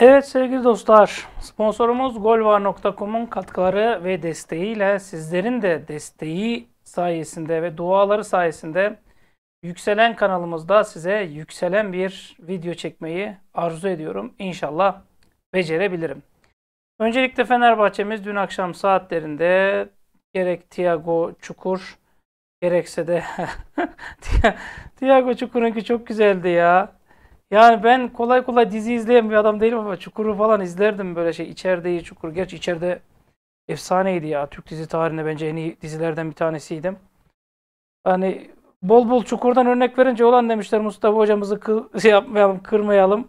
Evet sevgili dostlar, sponsorumuz golvar.com'un katkıları ve desteğiyle sizlerin de desteği sayesinde ve duaları sayesinde yükselen kanalımızda size yükselen bir video çekmeyi arzu ediyorum. İnşallah becerebilirim. Öncelikle Fenerbahçe'miz dün akşam saatlerinde gerek Thiago Çukur gerekse de Thiago Çukur'unki çok güzeldi ya. Yani ben kolay kolay dizi izleyen bir adam değilim ama Çukur'u falan izlerdim böyle şey. İçerideyi Çukur. Gerçi içeride efsaneydi ya. Türk dizi tarihinde bence en iyi dizilerden bir tanesiydim. Hani bol bol Çukur'dan örnek verince olan demişler Mustafa hocamızı kı şey yapmayalım, kırmayalım.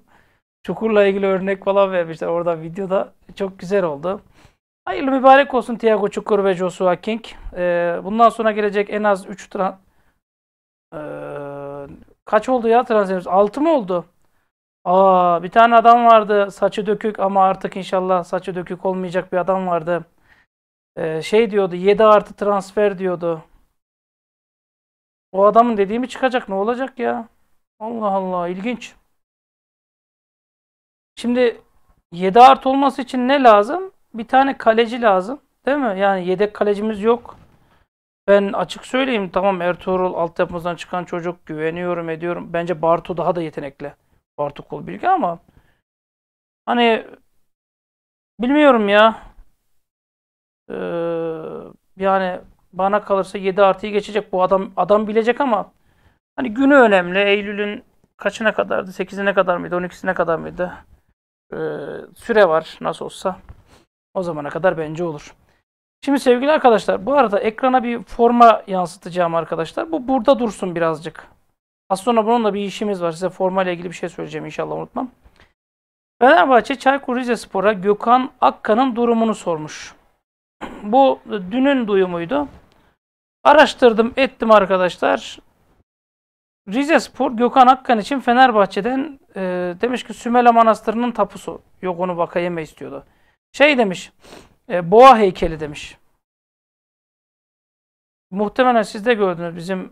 Çukur'la ilgili örnek falan vermişler orada videoda. Çok güzel oldu. Hayırlı mübarek olsun Tiago Çukur ve Joshua King. Ee, bundan sonra gelecek en az 3 tane. Ee, Kaç oldu ya transferimiz? 6 mı oldu? Aa, bir tane adam vardı saçı dökük ama artık inşallah saçı dökük olmayacak bir adam vardı. Ee, şey diyordu 7 artı transfer diyordu. O adamın dediği mi çıkacak ne olacak ya? Allah Allah ilginç. Şimdi 7 artı olması için ne lazım? Bir tane kaleci lazım. Değil mi? Yani yedek kalecimiz yok. Ben açık söyleyeyim tamam Ertuğrul altyapımızdan çıkan çocuk güveniyorum ediyorum. Bence Bartu daha da yetenekli. Bartu Kulbilge ama hani bilmiyorum ya. Ee, yani bana kalırsa 7 artıyı geçecek bu adam adam bilecek ama hani günü önemli. Eylül'ün kaçına kadardı? 8'ine kadar mıydı? 12'sine kadar mıydı? Ee, süre var nasıl olsa. O zamana kadar bence olur. Şimdi sevgili arkadaşlar bu arada ekrana bir forma yansıtacağım arkadaşlar. Bu burada dursun birazcık. Az sonra bununla bir işimiz var. Size forma ilgili bir şey söyleyeceğim inşallah unutmam. Fenerbahçe Çaykur Rizespor'a Gökhan Akka'nın durumunu sormuş. Bu dünün duyumuydu. Araştırdım ettim arkadaşlar. Rizespor Gökhan Akkan için Fenerbahçe'den e, demiş ki Sümele Manastırı'nın tapusu. Yok onu vaka yeme istiyordu. Şey demiş. E, boğa heykeli demiş. Muhtemelen siz de gördünüz bizim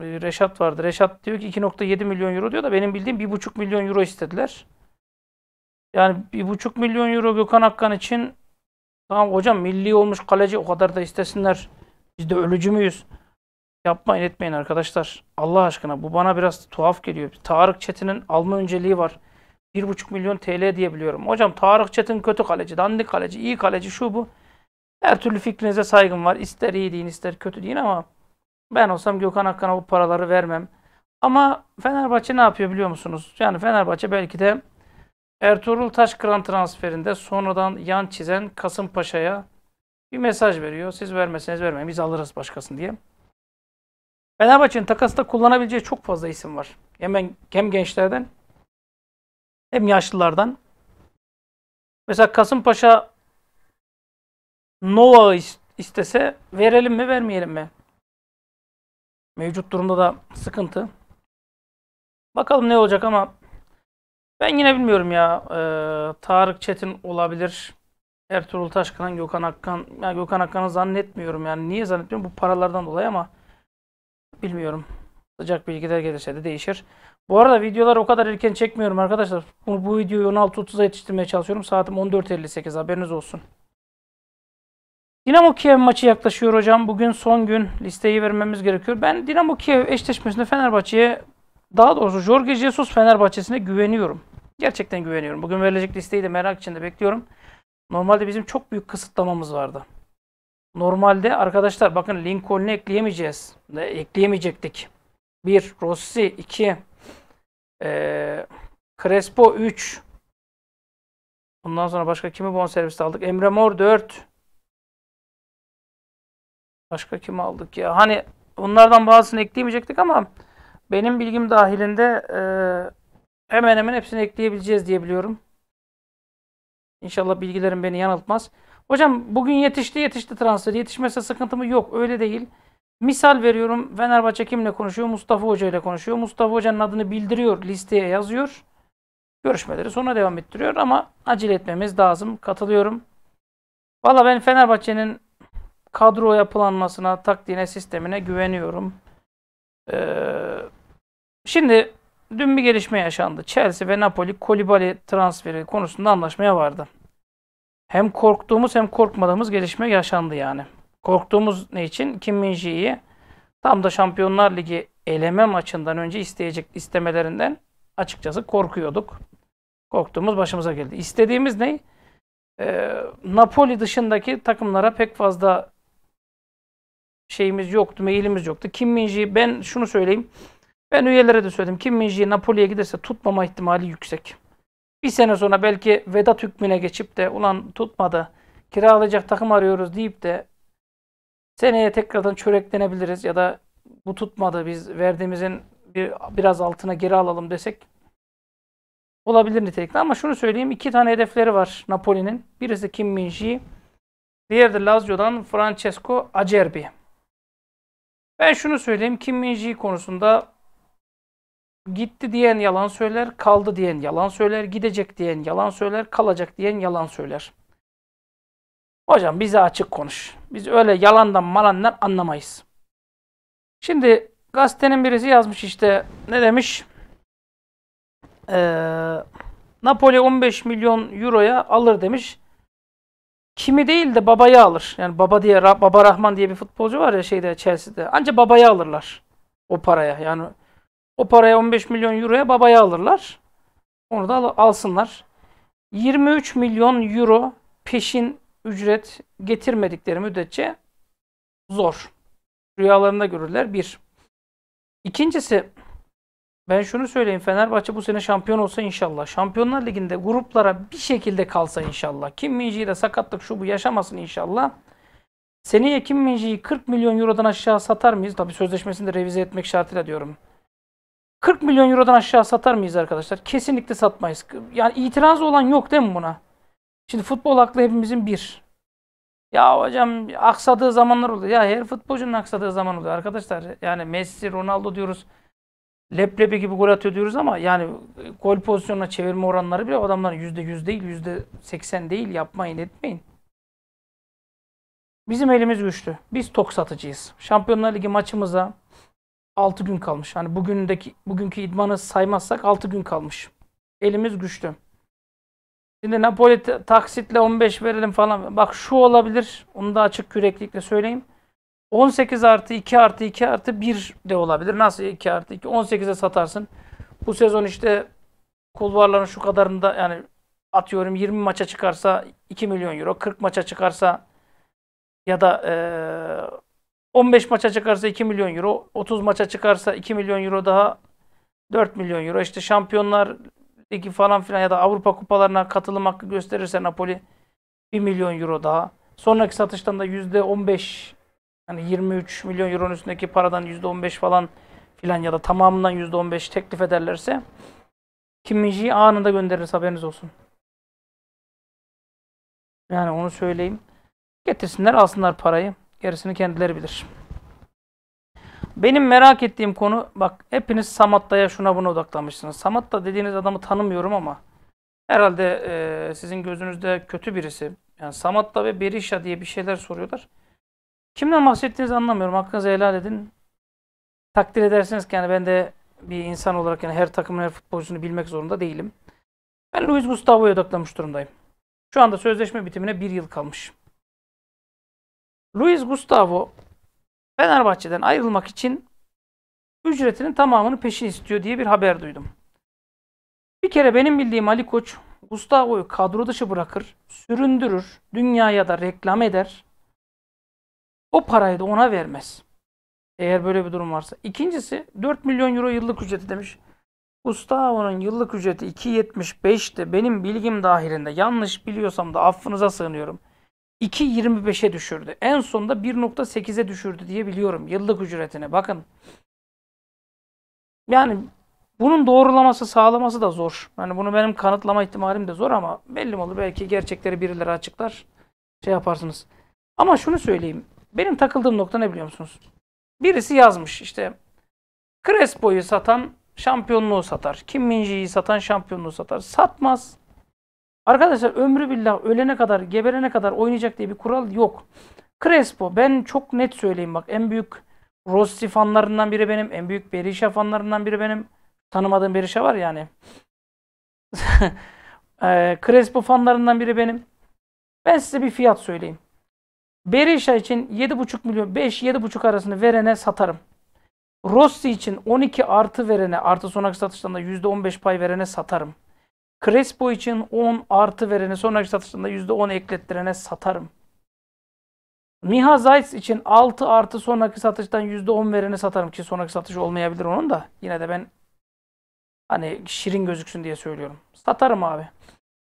e, Reşat vardı. Reşat diyor ki 2.7 milyon euro diyor da benim bildiğim 1.5 milyon euro istediler. Yani 1.5 milyon euro Gökhan Akkan için tamam hocam milli olmuş kaleci o kadar da istesinler. Biz de ölücü müyüz? Yapmayın etmeyin arkadaşlar. Allah aşkına bu bana biraz tuhaf geliyor. Tarık Çetin'in alma önceliği var. 1,5 milyon TL diyebiliyorum. Hocam Tarık Çetin kötü kaleci, dandik kaleci, iyi kaleci şu bu. Her türlü fikrinize saygım var. İster iyi deyin ister kötü deyin ama ben olsam Gökhan Akkan'a bu paraları vermem. Ama Fenerbahçe ne yapıyor biliyor musunuz? Yani Fenerbahçe belki de Ertuğrul Taşkıran transferinde sonradan yan çizen Kasımpaşa'ya bir mesaj veriyor. Siz vermeseniz vermeyin biz alırız başkasını diye. Fenerbahçe'nin takasta kullanabileceği çok fazla isim var. Hemen hem gençlerden hem yaşlılardan. Mesela Kasımpaşa Nova istese verelim mi vermeyelim mi? Mevcut durumda da sıkıntı. Bakalım ne olacak ama ben yine bilmiyorum ya. Ee, Tarık Çetin olabilir. Ertuğrul Taşkıran, Gökhan Akkan. Yani Gökhan Akkan'ı zannetmiyorum yani. Niye zannetmiyorum? Bu paralardan dolayı ama bilmiyorum. Sıcak bilgiler gelirse de değişir. Bu arada videoları o kadar erken çekmiyorum arkadaşlar. Bu, bu videoyu 16.30'a yetiştirmeye çalışıyorum. Saatim 14.58 haberiniz olsun. Dinamo Kiev maçı yaklaşıyor hocam. Bugün son gün listeyi vermemiz gerekiyor. Ben Dinamo Kiev eşleşmesinde Fenerbahçe'ye daha doğrusu Jorge Jesus Fenerbahçe'sine güveniyorum. Gerçekten güveniyorum. Bugün verilecek listeyi de merak içinde bekliyorum. Normalde bizim çok büyük kısıtlamamız vardı. Normalde arkadaşlar bakın Lincoln'u ekleyemeyeceğiz. Ekleyemeyecektik. 1. Rossi 2. Ee, Crespo 3. Ondan sonra başka kimi bonserviste aldık? Emre Mor 4. Başka kimi aldık ya? Hani bunlardan bazısını ekleyemeyecektik ama benim bilgim dahilinde e, hemen hemen hepsini ekleyebileceğiz diye biliyorum. İnşallah bilgilerim beni yanıltmaz. Hocam bugün yetişti yetişti transfer. Yetişmezse sıkıntımı yok. Öyle değil. Misal veriyorum Fenerbahçe kimle konuşuyor? Mustafa Hoca ile konuşuyor. Mustafa Hoca'nın adını bildiriyor, listeye yazıyor. Görüşmeleri sonra devam ettiriyor ama acele etmemiz lazım. Katılıyorum. Valla ben Fenerbahçe'nin kadro yapılanmasına, taktiğine, sistemine güveniyorum. Ee, şimdi dün bir gelişme yaşandı. Chelsea ve Napoli Kolibali transferi konusunda anlaşmaya vardı. Hem korktuğumuz hem korkmadığımız gelişme yaşandı yani. Korktuğumuz ne için? Kim Min tam da Şampiyonlar Ligi eleme maçından önce isteyecek istemelerinden açıkçası korkuyorduk. Korktuğumuz başımıza geldi. İstediğimiz ne? Ee, Napoli dışındaki takımlara pek fazla şeyimiz yoktu, meyilimiz yoktu. Kim Minji ben şunu söyleyeyim. Ben üyelere de söyledim. Kim Minji Napoli'ye giderse tutmama ihtimali yüksek. Bir sene sonra belki Vedat hükmüne geçip de ulan tutmadı. Kiralayacak takım arıyoruz deyip de Seneye tekrardan çöreklenebiliriz ya da bu tutmadı biz verdiğimizin bir, biraz altına geri alalım desek olabilir nitelikte. Ama şunu söyleyeyim iki tane hedefleri var Napoli'nin. Birisi Kim Minji, diğeri de Lazio'dan Francesco Acerbi. Ben şunu söyleyeyim Kim Minji konusunda gitti diyen yalan söyler, kaldı diyen yalan söyler, gidecek diyen yalan söyler, kalacak diyen yalan söyler. Hocam bize açık konuş. Biz öyle yalandan malandan anlamayız. Şimdi gazetenin birisi yazmış işte ne demiş? Ee, Napoli 15 milyon euroya alır demiş. Kimi değil de babayı alır. Yani baba diye baba Rahman diye bir futbolcu var ya şeyde Chelsea'de. Ancak babayı alırlar o paraya. Yani o paraya 15 milyon euroya babayı alırlar. Onu da al alsınlar. 23 milyon euro peşin ücret getirmedikleri müddetçe zor. Rüyalarında görürler bir. İkincisi ben şunu söyleyeyim Fenerbahçe bu sene şampiyon olsa inşallah. Şampiyonlar Ligi'nde gruplara bir şekilde kalsa inşallah. Kim Minji'yi de sakatlık şu bu yaşamasın inşallah. Seneye Kim Minji'yi 40 milyon eurodan aşağı satar mıyız? Tabii sözleşmesini de revize etmek şartıyla diyorum. 40 milyon eurodan aşağı satar mıyız arkadaşlar? Kesinlikle satmayız. Yani itiraz olan yok değil mi buna? Şimdi futbol aklı hepimizin bir. Ya hocam aksadığı zamanlar oluyor. Ya her futbolcunun aksadığı zaman oluyor arkadaşlar. Yani Messi, Ronaldo diyoruz. Leblebi gibi gol atıyor diyoruz ama yani gol pozisyonuna çevirme oranları bile adamların yüz değil, yüzde seksen değil. Yapmayın, etmeyin. Bizim elimiz güçlü. Biz tok satıcıyız. Şampiyonlar Ligi maçımıza 6 gün kalmış. Hani bugündeki bugünkü idmanı saymazsak 6 gün kalmış. Elimiz güçlü. Şimdi Napoli taksitle 15 verelim falan. Bak şu olabilir. Onu da açık yüreklikle söyleyeyim. 18 artı 2 artı 2 artı 1 de olabilir. Nasıl 2 artı 2? 18'e satarsın. Bu sezon işte kulvarların şu kadarında yani atıyorum 20 maça çıkarsa 2 milyon euro. 40 maça çıkarsa ya da e, 15 maça çıkarsa 2 milyon euro. 30 maça çıkarsa 2 milyon euro daha 4 milyon euro. İşte şampiyonlar ligi falan filan ya da Avrupa kupalarına katılım hakkı gösterirse Napoli 1 milyon euro daha. Sonraki satıştan da %15 yani 23 milyon euronun üstündeki paradan %15 falan filan ya da tamamından %15 teklif ederlerse Kimmiji'yi anında göndeririz haberiniz olsun. Yani onu söyleyeyim. Getirsinler alsınlar parayı. Gerisini kendileri bilir. Benim merak ettiğim konu bak hepiniz Samatta'ya şuna buna odaklanmışsınız. Samatta dediğiniz adamı tanımıyorum ama herhalde e, sizin gözünüzde kötü birisi. Yani Samatta ve Berisha diye bir şeyler soruyorlar. Kimden bahsettiğinizi anlamıyorum. Hakkınızı helal edin. Takdir edersiniz ki yani ben de bir insan olarak yani her takımın her futbolcusunu bilmek zorunda değilim. Ben Luis Gustavo'ya odaklamış durumdayım. Şu anda sözleşme bitimine bir yıl kalmış. Luis Gustavo Fenerbahçe'den ayrılmak için ücretinin tamamını peşin istiyor diye bir haber duydum. Bir kere benim bildiğim Ali Koç Gustavo'yu kadro dışı bırakır, süründürür, dünyaya da reklam eder. O parayı da ona vermez. Eğer böyle bir durum varsa. İkincisi 4 milyon euro yıllık ücreti demiş. Gustavo'nun yıllık ücreti 2.75'ti. Benim bilgim dahilinde. Yanlış biliyorsam da affınıza sığınıyorum. 2.25'e düşürdü. En sonunda 1.8'e düşürdü diye biliyorum yıllık ücretine. Bakın. Yani bunun doğrulaması, sağlaması da zor. Yani bunu benim kanıtlama ihtimalim de zor ama belli olur belki gerçekleri birileri açıklar. Şey yaparsınız. Ama şunu söyleyeyim. Benim takıldığım nokta ne biliyor musunuz? Birisi yazmış işte Crespo'yu satan şampiyonluğu satar. Kim Minji'yi satan şampiyonluğu satar. Satmaz. Arkadaşlar ömrü billah ölene kadar, geberene kadar oynayacak diye bir kural yok. Crespo ben çok net söyleyeyim bak en büyük Rossi fanlarından biri benim. En büyük Berisha fanlarından biri benim. Tanımadığım Berisha var yani. Ee, Crespo fanlarından biri benim. Ben size bir fiyat söyleyeyim. Berisha için 7,5 milyon 5-7,5 arasını verene satarım. Rossi için 12 artı verene artı sonraki satıştan da %15 pay verene satarım. Crespo için 10 artı verene sonraki satışında %10 eklettirene satarım. Miha Zayt için 6 artı sonraki satıştan %10 verene satarım ki sonraki satış olmayabilir onun da. Yine de ben hani şirin gözüksün diye söylüyorum. Satarım abi.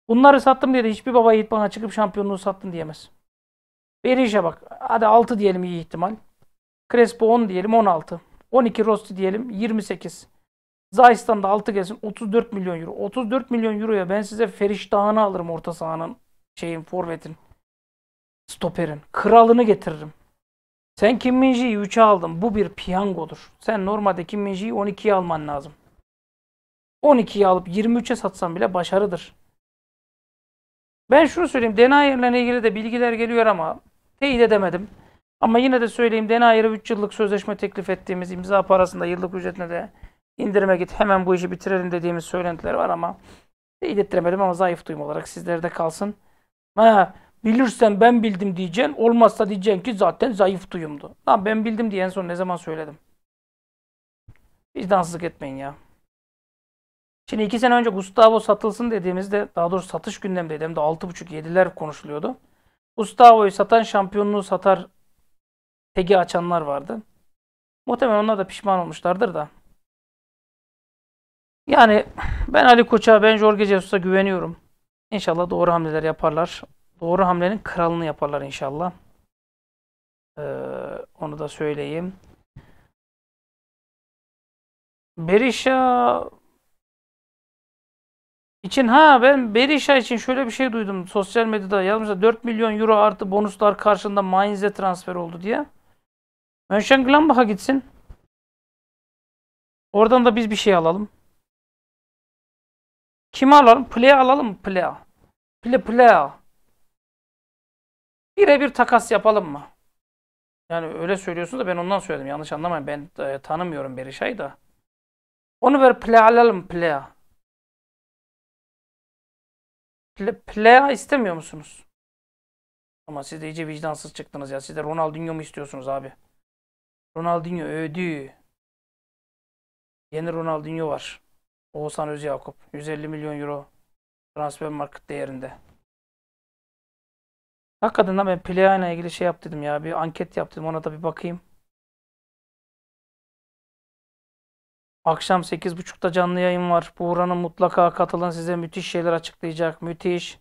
Bunları sattım diye de hiçbir baba Yiğit bana çıkıp şampiyonluğu sattın diyemez. Beriş'e bak. Hadi 6 diyelim iyi ihtimal. Crespo 10 diyelim 16. 12 Rosti diyelim 28. Zahistan'da altı gelsin 34 milyon euro. 34 milyon euroya ben size Feriş Dağı'nı alırım orta sahanın şeyin forvetin. Stoperin. Kralını getiririm. Sen Kim Minji'yi 3'e aldın. Bu bir piyangodur. Sen normalde Kim Minji'yi 12'ye alman lazım. 12'yi alıp 23'e satsan bile başarıdır. Ben şunu söyleyeyim. Denayer'le ilgili de bilgiler geliyor ama teyit edemedim. Ama yine de söyleyeyim. Denayer'e 3 yıllık sözleşme teklif ettiğimiz imza parasında yıllık ücretine de indirime git hemen bu işi bitirelim dediğimiz söylentiler var ama dedirttiremedim ama zayıf duyum olarak sizlerde kalsın. Ha, bilirsen ben bildim diyeceksin. Olmazsa diyeceksin ki zaten zayıf duyumdu. Lan ben bildim diye en son ne zaman söyledim. Vicdansızlık etmeyin ya. Şimdi iki sene önce Gustavo satılsın dediğimizde daha doğrusu satış gündemdeydi. dediğimde de 6.5-7'ler konuşuluyordu. Gustavo'yu satan şampiyonluğu satar tegi açanlar vardı. Muhtemelen onlar da pişman olmuşlardır da. Yani ben Ali Koç'a, ben Jorge Jesus'a güveniyorum. İnşallah doğru hamleler yaparlar. Doğru hamlenin kralını yaparlar inşallah. Ee, onu da söyleyeyim. Berisha için ha ben Berisha için şöyle bir şey duydum. Sosyal medyada yazmışlar 4 milyon euro artı bonuslar karşılığında Mainz'e transfer oldu diye. Mönchengladbach'a gitsin. Oradan da biz bir şey alalım. Kimi alalım? Plea alalım mı? Plea. Ple plea. Birebir takas yapalım mı? Yani öyle söylüyorsun da ben ondan söyledim. Yanlış anlamayın. Ben e, tanımıyorum Berişay'ı da. Onu böyle plea alalım plea. Ple istemiyor musunuz? Ama siz de iyice vicdansız çıktınız ya. Siz de Ronaldinho mu istiyorsunuz abi? Ronaldinho ödü. Yeni Ronaldinho var. Oğuzhan Özyakup 150 milyon euro transfer market değerinde. Hakikaten de ben Playana ilgili şey yaptım ya. Bir anket yaptım Ona da bir bakayım. Akşam 8.30'da canlı yayın var. Buğra'nın mutlaka katılın. Size müthiş şeyler açıklayacak. Müthiş.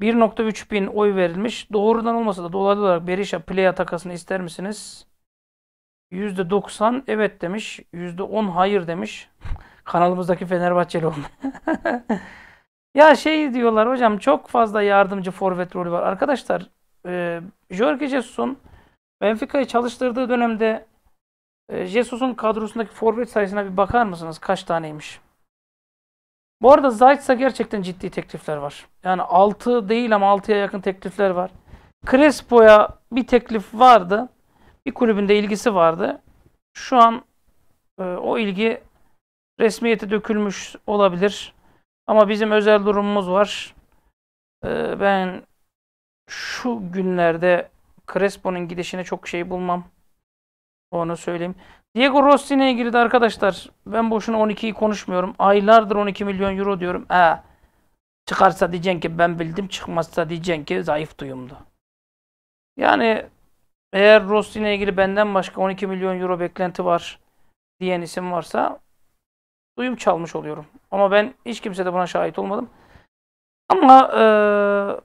1.3 bin oy verilmiş. Doğrudan olmasa da dolaylı olarak Berisha Playa takasını ister misiniz? %90 evet demiş. %10 hayır demiş. Kanalımızdaki Fenerbahçeli olma. ya şey diyorlar hocam çok fazla yardımcı forvet rolü var. Arkadaşlar e, Jorge Jesus'un Benfica'yı çalıştırdığı dönemde e, Jesus'un kadrosundaki forvet sayısına bir bakar mısınız? Kaç taneymiş? Bu arada Zayt'sa gerçekten ciddi teklifler var. Yani 6 değil ama 6'ya yakın teklifler var. Crespo'ya bir teklif vardı. Bir kulübünde ilgisi vardı. Şu an e, o ilgi resmiyete dökülmüş olabilir. Ama bizim özel durumumuz var. Ee, ben şu günlerde Crespo'nun gidişine çok şey bulmam. Onu söyleyeyim. Diego Rossi'ne ilgili de arkadaşlar ben boşuna 12'yi konuşmuyorum. Aylardır 12 milyon euro diyorum. E çıkarsa diyeceksin ki ben bildim. Çıkmazsa diyeceksin ki zayıf duyumdu. Yani eğer Rossi'ne ilgili benden başka 12 milyon euro beklenti var diyen isim varsa duyum çalmış oluyorum. Ama ben hiç kimse de buna şahit olmadım. Ama ee,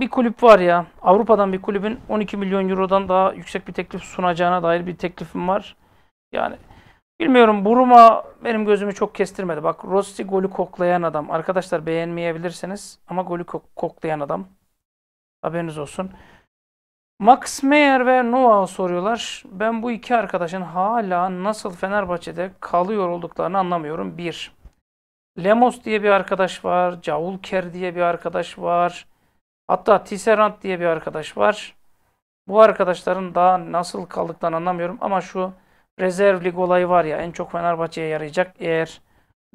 bir kulüp var ya Avrupa'dan bir kulübün 12 milyon eurodan daha yüksek bir teklif sunacağına dair bir teklifim var. Yani bilmiyorum Buruma benim gözümü çok kestirmedi. Bak Rossi golü koklayan adam. Arkadaşlar beğenmeyebilirsiniz ama golü ko koklayan adam. Haberiniz olsun. Max Meyer ve Noah soruyorlar. Ben bu iki arkadaşın hala nasıl Fenerbahçe'de kalıyor olduklarını anlamıyorum. Bir, Lemos diye bir arkadaş var. Cavulker diye bir arkadaş var. Hatta Tisserand diye bir arkadaş var. Bu arkadaşların daha nasıl kaldıklarını anlamıyorum. Ama şu rezerv lig olayı var ya en çok Fenerbahçe'ye yarayacak eğer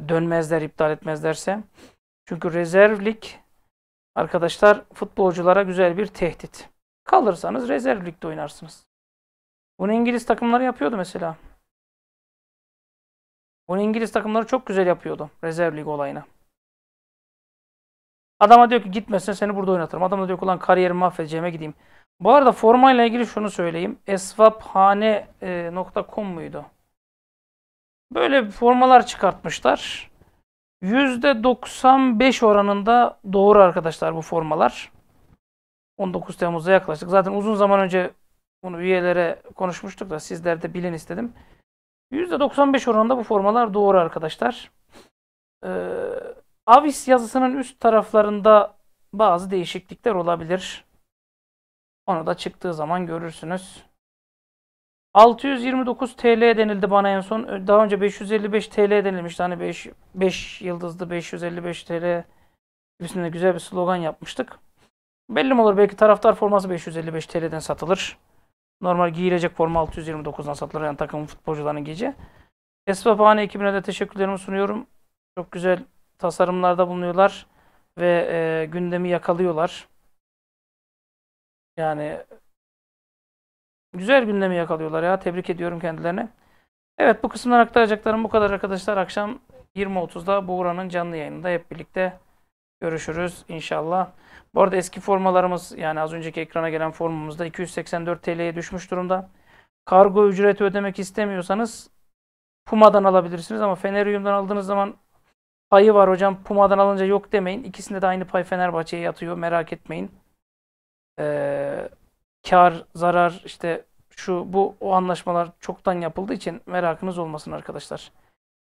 dönmezler, iptal etmezlerse. Çünkü rezerv lig arkadaşlar futbolculara güzel bir tehdit. Kalırsanız rezerv ligde oynarsınız. Bunu İngiliz takımları yapıyordu mesela. Bunu İngiliz takımları çok güzel yapıyordu rezerv lig olayını. Adama diyor ki gitmezsen seni burada oynatırım. Adam da diyor ki ulan kariyerimi mahvedeceğime gideyim. Bu arada formayla ilgili şunu söyleyeyim. esvaphane.com e, muydu? Böyle formalar çıkartmışlar. %95 oranında doğru arkadaşlar bu formalar. 19 Temmuz'a yaklaştık. Zaten uzun zaman önce bunu üyelere konuşmuştuk da sizler de bilin istedim. %95 oranında bu formalar doğru arkadaşlar. Ee, Avis yazısının üst taraflarında bazı değişiklikler olabilir. Onu da çıktığı zaman görürsünüz. 629 TL denildi bana en son. Daha önce 555 TL denilmişti. Hani 5, yıldızlı 555 TL gibisinde güzel bir slogan yapmıştık. Belli mi olur? Belki taraftar forması 555 TL'den satılır. Normal giyilecek forma 629'dan satılır. Yani takım futbolcularının giyeceği. Esfapane ekibine de teşekkürlerimi sunuyorum. Çok güzel tasarımlarda bulunuyorlar. Ve e, gündemi yakalıyorlar. Yani güzel gündemi yakalıyorlar ya. Tebrik ediyorum kendilerine. Evet bu kısımdan aktaracaklarım bu kadar arkadaşlar. Akşam 20.30'da Buğra'nın canlı yayınında hep birlikte Görüşürüz inşallah. Bu arada eski formalarımız yani az önceki ekrana gelen formumuzda 284 TL'ye düşmüş durumda. Kargo ücreti ödemek istemiyorsanız Puma'dan alabilirsiniz ama Fenerium'dan aldığınız zaman payı var hocam. Puma'dan alınca yok demeyin. İkisinde de aynı pay Fenerbahçe'ye yatıyor. Merak etmeyin. Ee, kar, zarar işte şu bu o anlaşmalar çoktan yapıldığı için merakınız olmasın arkadaşlar.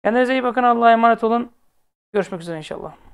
Kendinize iyi bakın. Allah'a emanet olun. Görüşmek üzere inşallah.